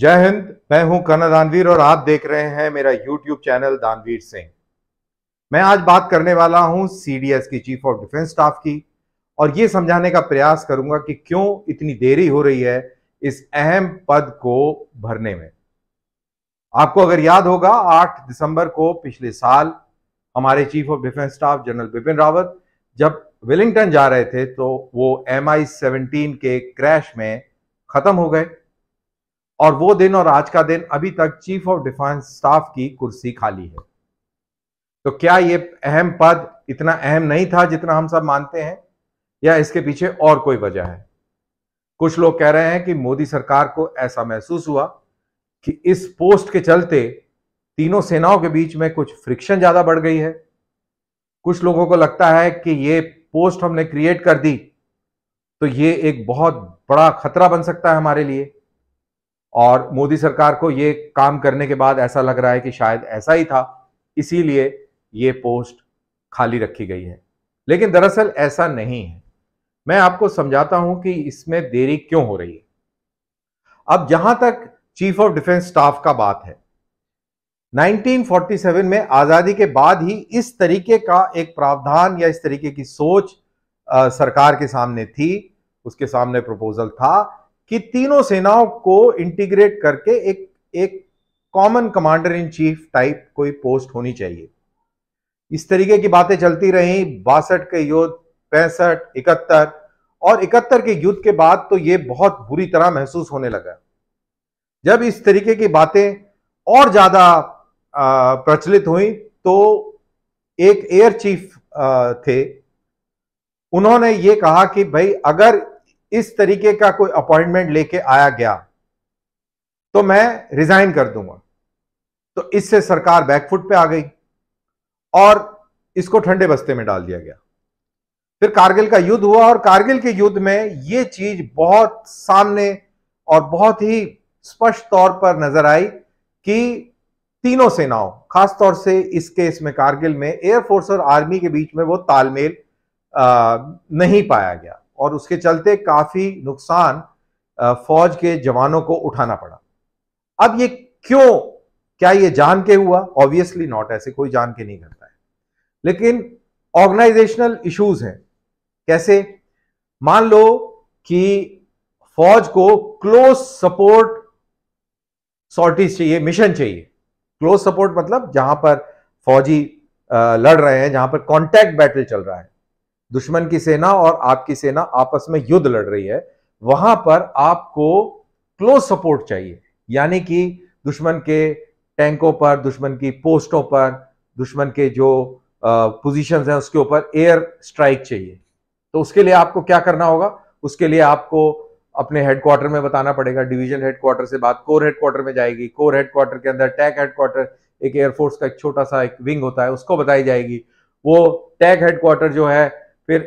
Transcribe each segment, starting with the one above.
जय हिंद मैं हूं कर्ण दानवीर और आप देख रहे हैं मेरा यूट्यूब चैनल दानवीर सिंह मैं आज बात करने वाला हूं सीडीएस की चीफ ऑफ डिफेंस स्टाफ की और ये समझाने का प्रयास करूंगा कि क्यों इतनी देरी हो रही है इस अहम पद को भरने में आपको अगर याद होगा 8 दिसंबर को पिछले साल हमारे chief of defence staff general Bipin Rawat जब वेलिंगटन जा रहे थे तो वो एम आई के क्रैश में खत्म हो गए और वो दिन और आज का दिन अभी तक चीफ ऑफ डिफेंस स्टाफ की कुर्सी खाली है तो क्या ये अहम पद इतना अहम नहीं था जितना हम सब मानते हैं या इसके पीछे और कोई वजह है कुछ लोग कह रहे हैं कि मोदी सरकार को ऐसा महसूस हुआ कि इस पोस्ट के चलते तीनों सेनाओं के बीच में कुछ फ्रिक्शन ज्यादा बढ़ गई है कुछ लोगों को लगता है कि ये पोस्ट हमने क्रिएट कर दी तो ये एक बहुत बड़ा खतरा बन सकता है हमारे लिए और मोदी सरकार को ये काम करने के बाद ऐसा लग रहा है कि शायद ऐसा ही था इसीलिए ये पोस्ट खाली रखी गई है लेकिन दरअसल ऐसा नहीं है मैं आपको समझाता हूं कि इसमें देरी क्यों हो रही है अब जहां तक चीफ ऑफ डिफेंस स्टाफ का बात है 1947 में आज़ादी के बाद ही इस तरीके का एक प्रावधान या इस तरीके की सोच आ, सरकार के सामने थी उसके सामने प्रपोजल था कि तीनों सेनाओं को इंटीग्रेट करके एक एक common commander in chief type कोई पोस्ट होनी चाहिए इस तरीके की बातें चलती रही बासठ के युद्ध पैंसठ इकहत्तर और इकहत्तर के युद्ध के बाद तो ये बहुत बुरी तरह महसूस होने लगा जब इस तरीके की बातें और ज्यादा प्रचलित हुई तो एक एयर चीफ थे उन्होंने ये कहा कि भाई अगर इस तरीके का कोई अपॉइंटमेंट लेके आया गया तो मैं रिजाइन कर दूंगा तो इससे सरकार बैकफुट पे आ गई और इसको ठंडे बस्ते में डाल दिया गया फिर कारगिल का युद्ध हुआ और कारगिल के युद्ध में यह चीज बहुत सामने और बहुत ही स्पष्ट तौर पर नजर आई कि तीनों सेनाओं खासतौर से इस केस में कारगिल में एयरफोर्स और आर्मी के बीच में वो तालमेल नहीं पाया गया और उसके चलते काफ़ी नुकसान फौज के जवानों को उठाना पड़ा अब ये क्यों क्या ये जान के हुआ ऑब्वियसली नॉट ऐसे कोई जान के नहीं करता है लेकिन ऑर्गेनाइजेशनल इश्यूज हैं कैसे मान लो कि फौज को क्लोज सपोर्ट सॉर्टीज चाहिए मिशन चाहिए क्लोज सपोर्ट मतलब जहां पर फौजी लड़ रहे हैं जहां पर कॉन्टैक्ट बैटल चल रहा है दुश्मन की सेना और आपकी सेना आपस में युद्ध लड़ रही है वहां पर आपको क्लोज सपोर्ट चाहिए यानी कि दुश्मन के टैंकों पर दुश्मन की पोस्टों पर दुश्मन के जो पोजीशंस हैं उसके ऊपर एयर स्ट्राइक चाहिए तो उसके लिए आपको क्या करना होगा उसके लिए आपको अपने हेडक्वार्टर में बताना पड़ेगा डिवीजन हेडक्वार्टर से बात कोर हेडक्वार्टर में जाएगी कोर हेडक्वार्टर के अंदर टैग हेडक्वार्टर एक एयरफोर्स का एक छोटा सा एक विंग होता है उसको बताई जाएगी वो टैग हेडक्वार्टर जो है फिर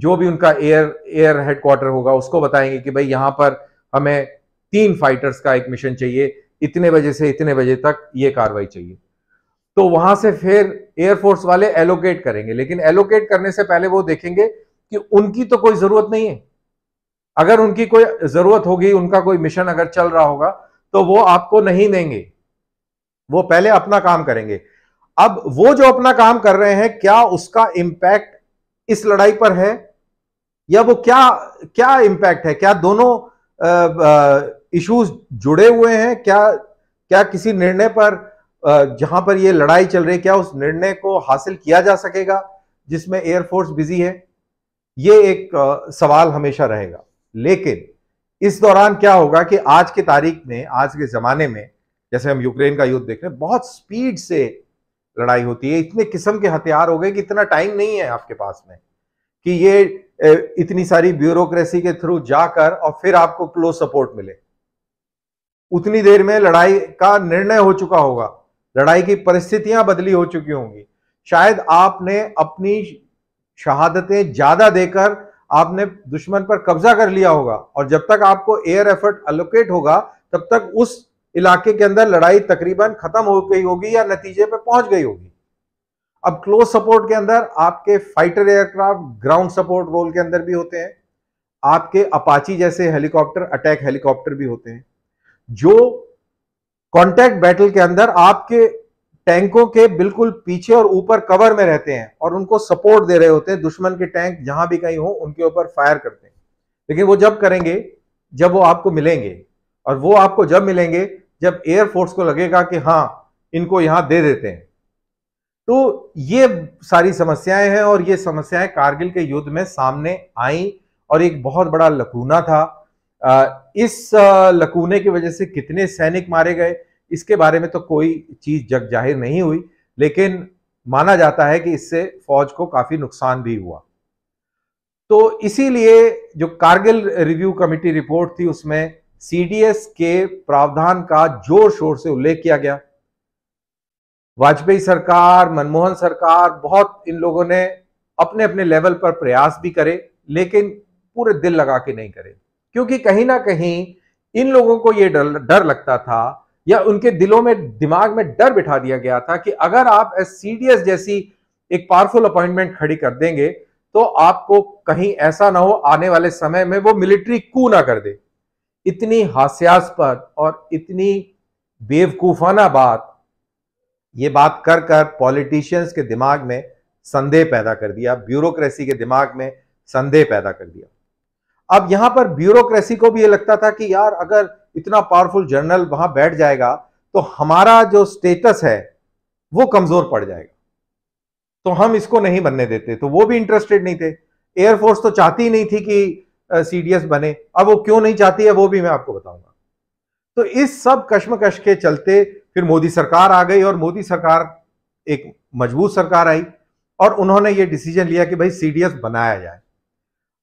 जो भी उनका एयर एयर हेडक्वार्टर होगा उसको बताएंगे कि भाई यहां पर हमें तीन फाइटर्स का एक मिशन चाहिए इतने बजे से इतने बजे तक ये कार्रवाई चाहिए तो वहां से फिर एयरफोर्स वाले एलोकेट करेंगे लेकिन एलोकेट करने से पहले वो देखेंगे कि उनकी तो कोई जरूरत नहीं है अगर उनकी कोई जरूरत होगी उनका कोई मिशन अगर चल रहा होगा तो वो आपको नहीं देंगे वो पहले अपना काम करेंगे अब वो जो अपना काम कर रहे हैं क्या उसका इम्पैक्ट इस लड़ाई पर है या वो क्या क्या इम्पैक्ट है क्या दोनों इश्यूज जुड़े हुए हैं क्या क्या किसी निर्णय पर जहां पर ये लड़ाई चल रही है क्या उस निर्णय को हासिल किया जा सकेगा जिसमें एयरफोर्स बिजी है ये एक सवाल हमेशा रहेगा लेकिन इस दौरान क्या होगा कि आज की तारीख में आज के जमाने में जैसे हम यूक्रेन का युद्ध देख रहे हैं बहुत स्पीड से लड़ाई होती है इतने किस्म के हथियार हो गए कि इतना टाइम नहीं है आपके पास में कि ये इतनी सारी ब्यूरोक्रेसी के थ्रू जाकर और फिर आपको क्लोज सपोर्ट मिले उतनी देर में लड़ाई का निर्णय हो चुका होगा लड़ाई की परिस्थितियां बदली हो चुकी होंगी शायद आपने अपनी शहादतें ज्यादा देकर आपने दुश्मन पर कब्जा कर लिया होगा और जब तक आपको एयर एफर्ट अलोकेट होगा तब तक उस इलाके के अंदर लड़ाई तकरीबन खत्म हो गई होगी या नतीजे पे पहुंच गई होगी अब क्लोज सपोर्ट के अंदर आपके fighter aircraft ground support role के अंदर भी होते हैं आपके अपाची जैसे हेलीकॉप्टर अटैक हेलीकॉप्टर भी होते हैं जो कॉन्टैक्ट बैटल के अंदर आपके टैंकों के बिल्कुल पीछे और ऊपर कवर में रहते हैं और उनको सपोर्ट दे रहे होते हैं दुश्मन के टैंक जहां भी कहीं हो उनके ऊपर फायर करते हैं लेकिन वो जब करेंगे जब वो आपको मिलेंगे और वो आपको जब मिलेंगे जब एयरफोर्स को लगेगा कि हाँ इनको यहां दे देते हैं तो ये सारी समस्याएं हैं और ये समस्याएं कारगिल के युद्ध में सामने आई और एक बहुत बड़ा लकूना था इस लकूने की वजह से कितने सैनिक मारे गए इसके बारे में तो कोई चीज जग जाहिर नहीं हुई लेकिन माना जाता है कि इससे फौज को काफी नुकसान भी हुआ तो इसीलिए जो कारगिल रिव्यू कमेटी रिपोर्ट थी उसमें सीडीएस के प्रावधान का जोर शोर से उल्लेख किया गया वाजपेयी सरकार मनमोहन सरकार बहुत इन लोगों ने अपने अपने लेवल पर प्रयास भी करे लेकिन पूरे दिल लगा के नहीं करे क्योंकि कहीं ना कहीं इन लोगों को यह डर डर लगता था या उनके दिलों में दिमाग में डर बिठा दिया गया था कि अगर आप एस जैसी एक पावरफुल अपॉइंटमेंट खड़ी कर देंगे तो आपको कहीं ऐसा ना हो आने वाले समय में वो मिलिट्री कू ना कर दे इतनी हास्यास्पद और इतनी बेवकूफाना बात ये बात कर कर पॉलिटिशियंस के दिमाग में संदेह पैदा कर दिया ब्यूरोक्रेसी के दिमाग में संदेह पैदा कर दिया अब यहां पर ब्यूरोक्रेसी को भी ये लगता था कि यार अगर इतना पावरफुल जर्नल वहां बैठ जाएगा तो हमारा जो स्टेटस है वो कमजोर पड़ जाएगा तो हम इसको नहीं बनने देते तो वो भी इंटरेस्टेड नहीं थे एयरफोर्स तो चाहती ही नहीं थी कि सीडीएस बने अब वो क्यों नहीं चाहती है वो भी मैं आपको बताऊंगा तो इस सब कश्मकश के चलते फिर मोदी सरकार आ गई और मोदी सरकार एक मजबूत सरकार आई और उन्होंने ये डिसीजन लिया कि भाई सीडीएस बनाया जाए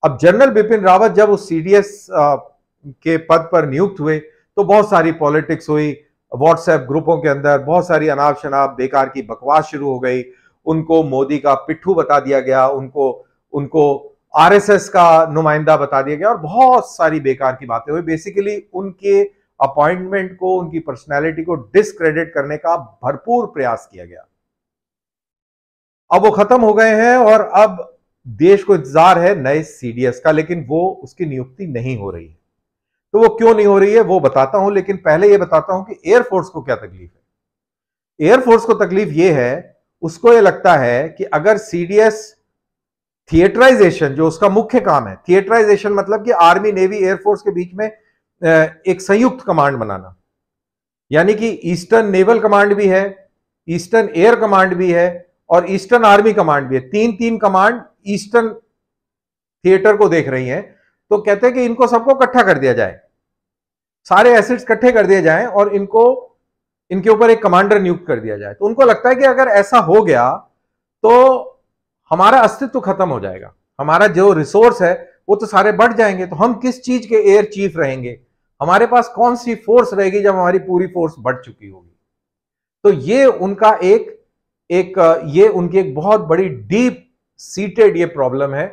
अब जनरल बिपिन रावत जब उस सीडीएस के पद पर नियुक्त हुए तो बहुत सारी पॉलिटिक्स हुई व्हाट्सएप ग्रुपों के अंदर बहुत सारी अनाप शनाप बेकार की बकवास शुरू हो गई उनको मोदी का पिट्ठू बता दिया गया उनको उनको आरएसएस का नुमाइंदा बता दिया गया और बहुत सारी बेकार की बातें हुई बेसिकली उनके अपॉइंटमेंट को उनकी पर्सनैलिटी को डिसक्रेडिट करने का भरपूर प्रयास किया गया अब वो खत्म हो गए हैं और अब देश को इंतजार है नए सीडीएस का लेकिन वो उसकी नियुक्ति नहीं हो रही है तो वो क्यों नहीं हो रही है वो बताता हूं लेकिन पहले ये बताता हूं कि एयरफोर्स को क्या तकलीफ है एयरफोर्स को तकलीफ ये है उसको ये लगता है कि अगर सीडीएस थिएटराइजेशन जो उसका मुख्य काम है थिएटराइजेशन मतलब कि आर्मी नेवी एयरफोर्स के बीच में एक संयुक्त कमांड बनाना यानी कि ईस्टर्न नेवल कमांड भी है ईस्टर्न एयर कमांड भी है और ईस्टर्न आर्मी कमांड भी है तीन तीन कमांड ईस्टर्न थिएटर को देख रही है तो कहते हैं कि इनको सबको इकट्ठा कर दिया जाए सारे एसिड्स इकट्ठे कर दिए जाए और इनको इनके ऊपर एक कमांडर नियुक्त कर दिया जाए तो उनको लगता है कि अगर ऐसा हो गया तो हमारा अस्तित्व खत्म हो जाएगा हमारा जो रिसोर्स है वो तो सारे बढ़ जाएंगे तो हम किस चीज के एयर चीफ रहेंगे हमारे पास कौन सी फोर्स रहेगी जब हमारी पूरी फोर्स बढ़ चुकी होगी तो ये उनका एक एक ये उनकी एक बहुत बड़ी डीप सीटेड ये प्रॉब्लम है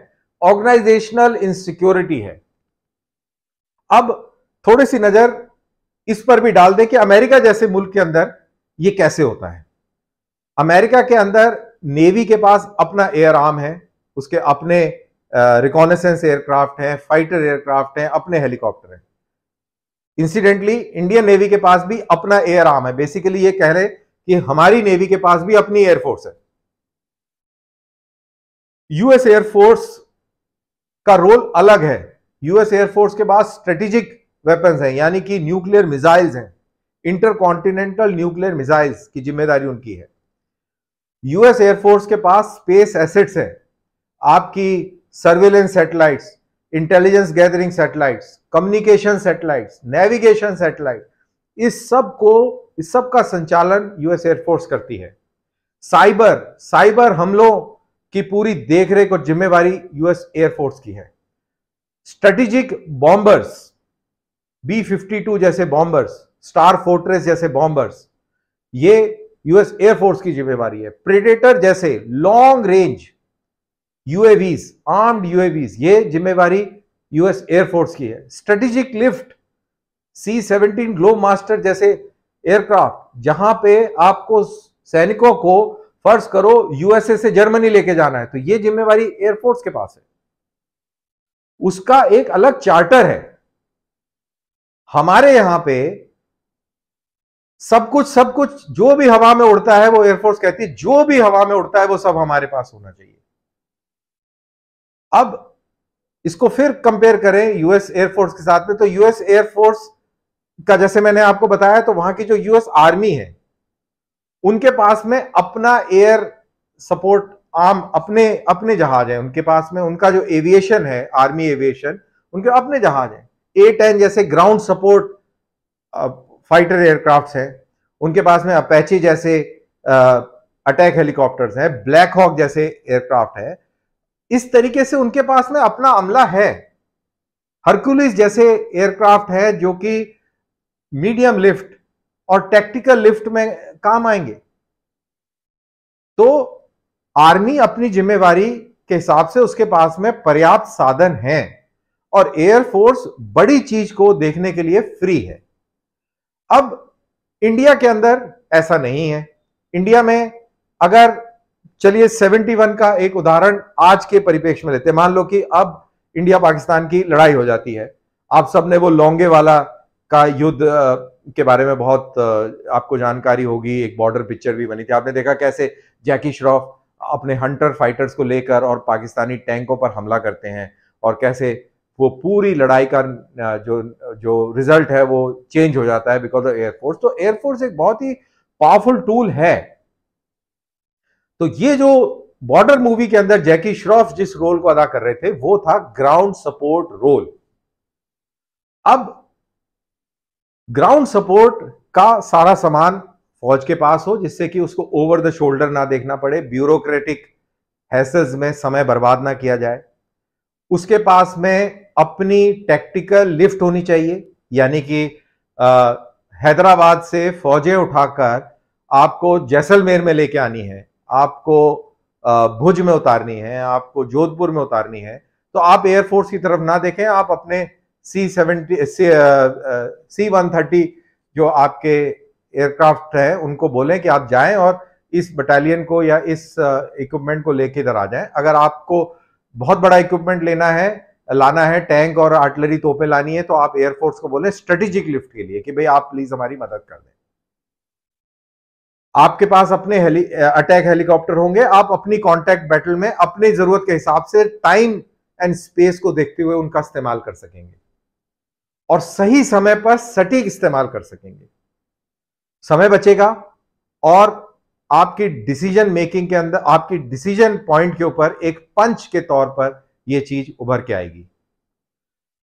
ऑर्गेनाइजेशनल इनसिक्योरिटी है अब थोड़ी सी नजर इस पर भी डाल दें कि अमेरिका जैसे मुल्क के अंदर ये कैसे होता है अमेरिका के अंदर नेवी के पास अपना एयर आर्म है उसके अपने रिकॉनेसेंस एयरक्राफ्ट हैं फाइटर एयरक्राफ्ट हैं अपने हेलीकॉप्टर हैं इंसिडेंटली इंडियन नेवी के पास भी अपना एयर आर्म है बेसिकली ये कह रहे कि हमारी नेवी के पास भी अपनी एयरफोर्स है यूएस एयरफोर्स का रोल अलग है यूएस एयरफोर्स के पास स्ट्रेटेजिक वेपन्स हैं यानी कि न्यूक्लियर मिसाइल्स हैं इंटरकॉन्टिनेंटल न्यूक्लियर मिसाइल्स की जिम्मेदारी उनकी है यूएस एयरफोर्स के पास स्पेस एसेट्स है आपकी surveillance satellites intelligence gathering satellites communication satellites navigation satellite इस सब को इस सब का संचालन यूएस एयरफोर्स करती है साइबर साइबर हमलों की पूरी देखरेख और जिम्मेवारी यूएस एयरफोर्स की है strategic bombers B fifty two जैसे बॉम्बर्स स्टार फोर्ट्रेस जैसे बॉम्बर्स ये यूएस एयरफोर्स की जिम्मेवारी है प्रेडेटर जैसे long range UAVs armed UAVs ये जिम्मेवारी यूएस एयरफोर्स की है strategic lift C seventeen Globemaster जैसे एयरक्राफ्ट जहां पे आपको सैनिकों को फर्ज करो यूएसए से जर्मनी लेके जाना है तो ये जिम्मेवारी एयरफोर्स के पास है उसका एक अलग चार्टर है हमारे यहां पे सब कुछ सब कुछ जो भी हवा में उड़ता है वो एयरफोर्स कहती है जो भी हवा में उड़ता है वो सब हमारे पास होना चाहिए अब इसको फिर कंपेयर करें यूएस एयरफोर्स के साथ में तो यूएस एयरफोर्स का जैसे मैंने आपको बताया तो वहां की जो यूएस आर्मी है उनके पास में अपना एयर सपोर्ट आर्म अपने अपने जहाज है उनके पास में उनका जो एविएशन है आर्मी एविएशन उनके अपने जहाज है ए टेन जैसे ग्राउंड सपोर्ट फाइटर एयरक्राफ्ट हैं उनके पास में अपैची जैसे अटैक हेलीकॉप्टर्स हैं ब्लैक हॉक जैसे एयरक्राफ्ट है इस तरीके से उनके पास में अपना अमला है हरकुलिस जैसे एयरक्राफ्ट है जो कि मीडियम लिफ्ट और टैक्टिकल लिफ्ट में काम आएंगे तो आर्मी अपनी जिम्मेवारी के हिसाब से उसके पास में पर्याप्त साधन हैं और एयरफोर्स बड़ी चीज को देखने के लिए फ्री है अब इंडिया के अंदर ऐसा नहीं है इंडिया में अगर चलिए 71 का एक उदाहरण आज के परिपेक्ष में लेते मान लो कि अब इंडिया पाकिस्तान की लड़ाई हो जाती है आप सबने वो लोंगे वाला का युद्ध के बारे में बहुत आपको जानकारी होगी एक बॉर्डर पिक्चर भी बनी थी आपने देखा कैसे जैकी श्रॉफ अपने हंटर फाइटर्स को लेकर और पाकिस्तानी टैंकों पर हमला करते हैं और कैसे वो पूरी लड़ाई का जो जो रिजल्ट है वो चेंज हो जाता है बिकॉज ऑफ एयरफोर्स तो एयरफोर्स एक बहुत ही पावरफुल टूल है तो ये जो बॉर्डर मूवी के अंदर जैकी श्रॉफ जिस रोल को अदा कर रहे थे वो था ग्राउंड सपोर्ट रोल अब ग्राउंड सपोर्ट का सारा सामान फौज के पास हो जिससे कि उसको ओवर द शोल्डर ना देखना पड़े ब्यूरोक्रेटिक हैसेज में समय बर्बाद ना किया जाए उसके पास में अपनी टैक्टिकल लिफ्ट होनी चाहिए यानी कि हैदराबाद से फौजें उठाकर आपको जैसलमेर में लेके आनी है आपको भुज में उतारनी है आपको जोधपुर में उतारनी है तो आप एयरफोर्स की तरफ ना देखें आप अपने C seventy C one thirty जो आपके एयरक्राफ्ट हैं उनको बोलें कि आप जाएं और इस बटालियन को या इस इक्विपमेंट को लेके इधर आ जाएं अगर आपको बहुत बड़ा इक्विपमेंट लेना है लाना है टैंक और आर्टिलरी तोपे लानी है तो आप एयरफोर्स को बोले स्ट्रेटेजिक लिफ्ट के लिए कि भाई आप प्लीज हमारी मदद कर दें आपके पास अपने हेली अटैक हेलीकॉप्टर होंगे आप अपनी कॉन्टैक्ट बैटल में अपनी जरूरत के हिसाब से टाइम एंड स्पेस को देखते हुए उनका इस्तेमाल कर सकेंगे और सही समय पर सटीक इस्तेमाल कर सकेंगे समय बचेगा और आपकी डिसीजन मेकिंग के अंदर आपकी डिसीजन पॉइंट के ऊपर एक पंच के तौर पर ये चीज उभर के आएगी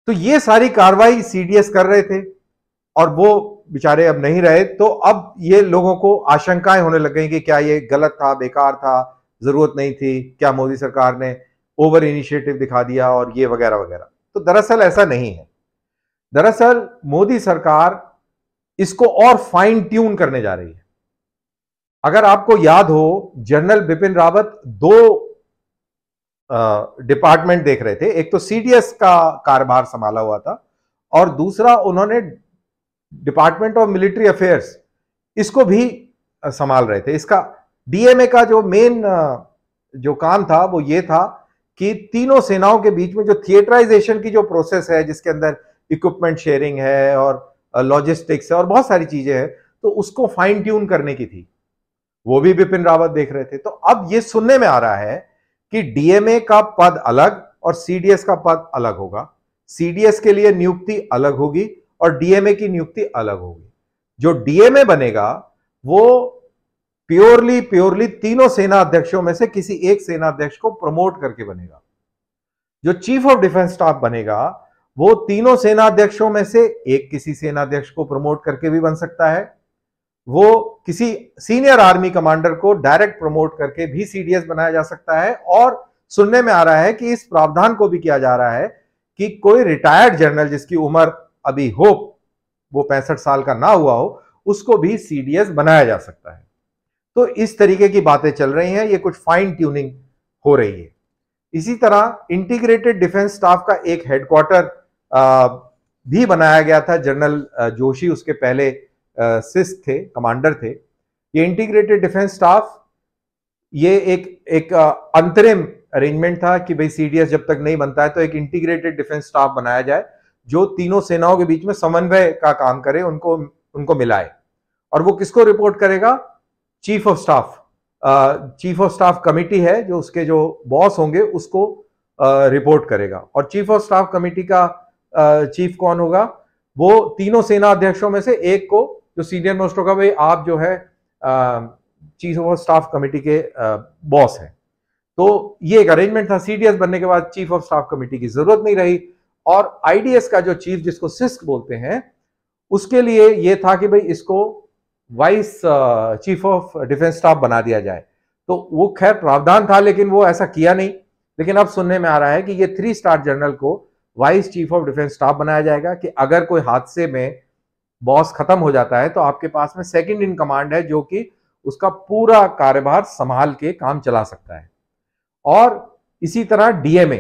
तो ये सारी कार्रवाई सीडीएस कर रहे थे और वो बेचारे अब नहीं रहे तो अब ये लोगों को आशंकाएं होने लग गई कि क्या ये गलत था बेकार था जरूरत नहीं थी क्या मोदी सरकार ने ओवर इनिशिएटिव दिखा दिया और ये वगैरह वगैरह तो दरअसल ऐसा नहीं है दरअसल मोदी सरकार इसको और फाइन ट्यून करने जा रही है अगर आपको याद हो जनरल बिपिन रावत दो डिपार्टमेंट देख रहे थे एक तो सीडीएस का कारभार संभाला हुआ था और दूसरा उन्होंने डिपार्टमेंट ऑफ मिलिट्री अफेयर्स इसको भी संभाल रहे थे इसका डीएमए का जो मेन जो काम था वो ये था कि तीनों सेनाओं के बीच में जो थिएटराइजेशन की जो प्रोसेस है जिसके अंदर इक्विपमेंट शेयरिंग है और लॉजिस्टिक्स है और बहुत सारी चीजें हैं तो उसको फाइन ट्यून करने की थी वो भी बिपिन रावत देख रहे थे तो अब ये सुनने में आ रहा है कि डीएमए का पद अलग और सीडीएस का पद अलग होगा सीडीएस के लिए नियुक्ति अलग होगी और डीएमए की नियुक्ति अलग होगी जो डीएमए बनेगा वो प्योरली प्योरली तीनों सेना अध्यक्षों में से किसी एक सेना अध्यक्ष को प्रमोट करके बनेगा जो चीफ ऑफ डिफेंस स्टाफ बनेगा वो तीनों सेना अध्यक्षों में से एक किसी सेना अध्यक्ष को प्रमोट करके भी बन सकता है वो किसी सीनियर आर्मी कमांडर को डायरेक्ट प्रमोट करके भी सीडीएस बनाया जा सकता है और सुनने में आ रहा है कि इस प्रावधान को भी किया जा रहा है कि कोई रिटायर्ड जनरल जिसकी उम्र अभी हो वो पैंसठ साल का ना हुआ हो उसको भी सीडीएस बनाया जा सकता है तो इस तरीके की बातें चल रही हैं ये कुछ फाइन ट्यूनिंग हो रही है इसी तरह इंटीग्रेटेड डिफेंस स्टाफ का एक हेडक्वार्टर भी बनाया गया था जनरल जोशी उसके पहले सिस थे कमांडर थे ये इंटीग्रेटेड डिफेंस स्टाफ ये एक एक अंतरिम अरेंजमेंट था कि भाई सीडीएस जब तक नहीं बनता है तो एक इंटीग्रेटेड डिफेंस स्टाफ बनाया जाए जो तीनों सेनाओं के बीच में समन्वय का काम करे उनको उनको मिलाए और वो किसको रिपोर्ट करेगा chief of staff chief of staff committee है जो उसके जो बॉस होंगे उसको रिपोर्ट uh, करेगा और चीफ ऑफ स्टाफ कमेटी का चीफ uh, कौन होगा वो तीनों सेना अध्यक्षों में से एक को जो सीनियर मोस्ट होगा भाई आप जो है चीफ ऑफ स्टाफ कमेटी के बॉस हैं तो ये एक अरेंजमेंट था सीडीएस बनने के बाद चीफ ऑफ स्टाफ कमेटी की जरूरत नहीं रही और आईडीएस का जो चीफ जिसको सिस्क बोलते हैं उसके लिए ये था कि भाई इसको vice chief of defence staff बना दिया जाए तो वो खैर प्रावधान था लेकिन वो ऐसा किया नहीं लेकिन अब सुनने में आ रहा है कि ये थ्री स्टार जनरल को vice chief of defence staff बनाया जाएगा कि अगर कोई हादसे में बॉस खत्म हो जाता है तो आपके पास में सेकंड इन कमांड है जो कि उसका पूरा कार्यभार संभाल के काम चला सकता है और इसी तरह डीएमए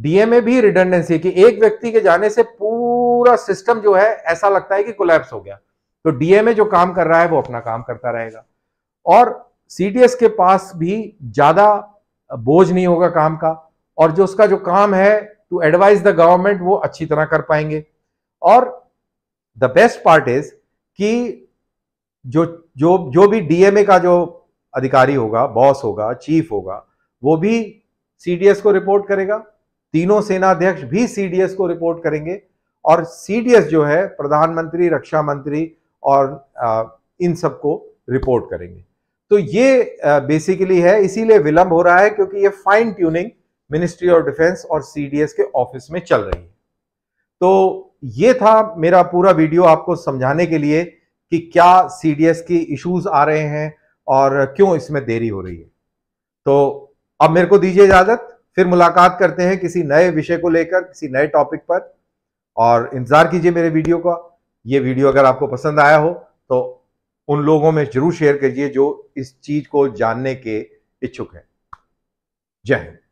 डीएमए भी रिडंडेंसी कि एक व्यक्ति के जाने से पूरा सिस्टम जो है ऐसा लगता है कि कोलैप्स हो गया तो डीएमए जो काम कर रहा है वो अपना काम करता रहेगा और सीडीएस के पास भी ज्यादा बोझ नहीं होगा काम का और जो उसका जो काम है टू एडवाइज द गवर्नमेंट वो अच्छी तरह कर पाएंगे और द बेस्ट पार्ट इज कि जो जो जो भी डीएमए का जो अधिकारी होगा बॉस होगा चीफ होगा वो भी सीडीएस को रिपोर्ट करेगा तीनों सेनाध्यक्ष भी सीडीएस को रिपोर्ट करेंगे और सीडीएस जो है प्रधानमंत्री रक्षा मंत्री और आ, इन सबको रिपोर्ट करेंगे तो ये बेसिकली है इसीलिए विलंब हो रहा है क्योंकि ये fine tuning ministry of defence और सीडीएस के ऑफिस में चल रही है तो ये था मेरा पूरा वीडियो आपको समझाने के लिए कि क्या सीडीएस की इश्यूज आ रहे हैं और क्यों इसमें देरी हो रही है तो अब मेरे को दीजिए इजाजत फिर मुलाकात करते हैं किसी नए विषय को लेकर किसी नए टॉपिक पर और इंतजार कीजिए मेरे वीडियो का ये वीडियो अगर आपको पसंद आया हो तो उन लोगों में जरूर शेयर करिए जो इस चीज को जानने के इच्छुक हैं जय हिंद